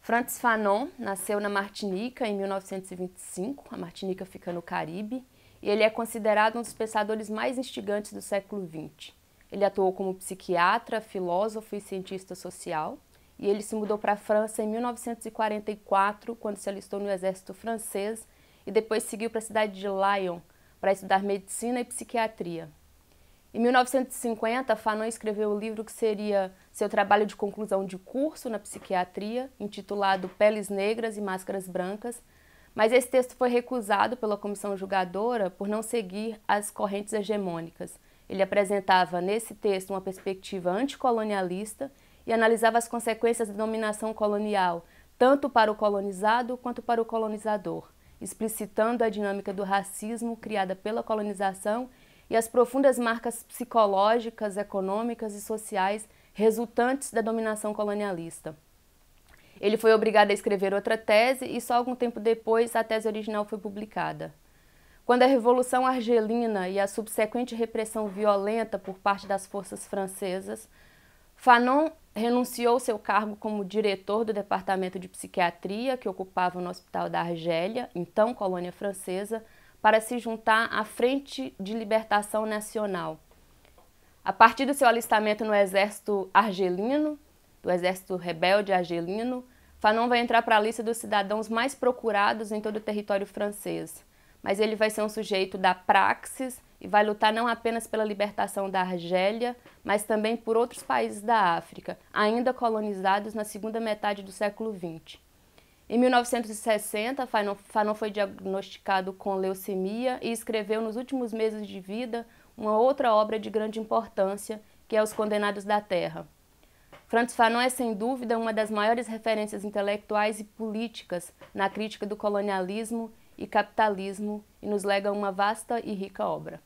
Francis Fanon nasceu na Martinica em 1925, a Martinica fica no Caribe, e ele é considerado um dos pensadores mais instigantes do século XX. Ele atuou como psiquiatra, filósofo e cientista social, e ele se mudou para a França em 1944, quando se alistou no exército francês, e depois seguiu para a cidade de Lyon, para estudar medicina e psiquiatria. Em 1950, Fanon escreveu o livro que seria seu trabalho de conclusão de curso na psiquiatria, intitulado Peles Negras e Máscaras Brancas, mas esse texto foi recusado pela comissão julgadora por não seguir as correntes hegemônicas. Ele apresentava nesse texto uma perspectiva anticolonialista e analisava as consequências da dominação colonial, tanto para o colonizado quanto para o colonizador explicitando a dinâmica do racismo criada pela colonização e as profundas marcas psicológicas, econômicas e sociais resultantes da dominação colonialista. Ele foi obrigado a escrever outra tese e só algum tempo depois a tese original foi publicada. Quando a Revolução Argelina e a subsequente repressão violenta por parte das forças francesas Fanon renunciou seu cargo como diretor do departamento de psiquiatria que ocupava no Hospital da Argélia, então colônia francesa, para se juntar à Frente de Libertação Nacional. A partir do seu alistamento no exército argelino, do exército rebelde argelino, Fanon vai entrar para a lista dos cidadãos mais procurados em todo o território francês mas ele vai ser um sujeito da praxis e vai lutar não apenas pela libertação da Argélia, mas também por outros países da África, ainda colonizados na segunda metade do século XX. Em 1960, Fanon foi diagnosticado com leucemia e escreveu nos últimos meses de vida uma outra obra de grande importância, que é Os Condenados da Terra. Frantz Fanon é, sem dúvida, uma das maiores referências intelectuais e políticas na crítica do colonialismo e capitalismo e nos lega uma vasta e rica obra.